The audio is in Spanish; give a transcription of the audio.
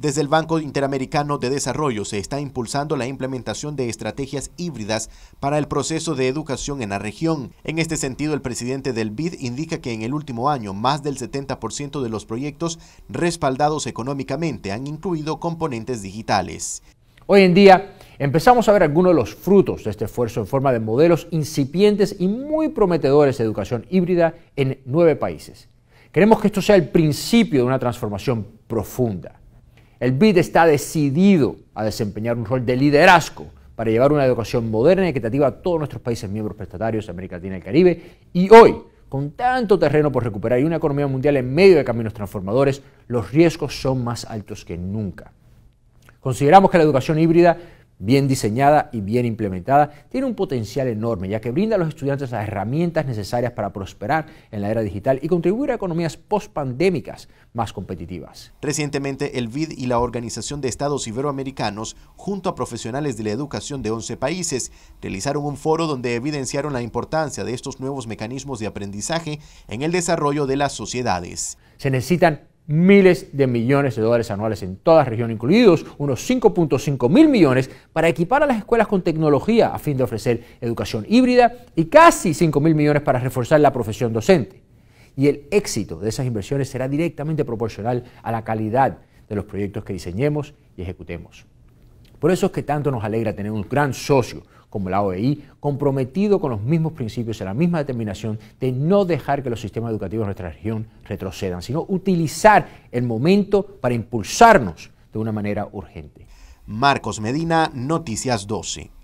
Desde el Banco Interamericano de Desarrollo se está impulsando la implementación de estrategias híbridas para el proceso de educación en la región. En este sentido, el presidente del BID indica que en el último año más del 70% de los proyectos respaldados económicamente han incluido componentes digitales. Hoy en día empezamos a ver algunos de los frutos de este esfuerzo en forma de modelos incipientes y muy prometedores de educación híbrida en nueve países. Queremos que esto sea el principio de una transformación profunda. El BID está decidido a desempeñar un rol de liderazgo para llevar una educación moderna y equitativa a todos nuestros países miembros prestatarios de América Latina y el Caribe. Y hoy, con tanto terreno por recuperar y una economía mundial en medio de caminos transformadores, los riesgos son más altos que nunca. Consideramos que la educación híbrida bien diseñada y bien implementada, tiene un potencial enorme, ya que brinda a los estudiantes las herramientas necesarias para prosperar en la era digital y contribuir a economías post-pandémicas más competitivas. Recientemente, el BID y la Organización de Estados Iberoamericanos, junto a profesionales de la educación de 11 países, realizaron un foro donde evidenciaron la importancia de estos nuevos mecanismos de aprendizaje en el desarrollo de las sociedades. Se necesitan miles de millones de dólares anuales en toda la región, incluidos unos 5.5 mil millones para equipar a las escuelas con tecnología a fin de ofrecer educación híbrida y casi 5 mil millones para reforzar la profesión docente. Y el éxito de esas inversiones será directamente proporcional a la calidad de los proyectos que diseñemos y ejecutemos. Por eso es que tanto nos alegra tener un gran socio como la OEI, comprometido con los mismos principios y la misma determinación de no dejar que los sistemas educativos de nuestra región retrocedan, sino utilizar el momento para impulsarnos de una manera urgente. Marcos Medina, Noticias 12.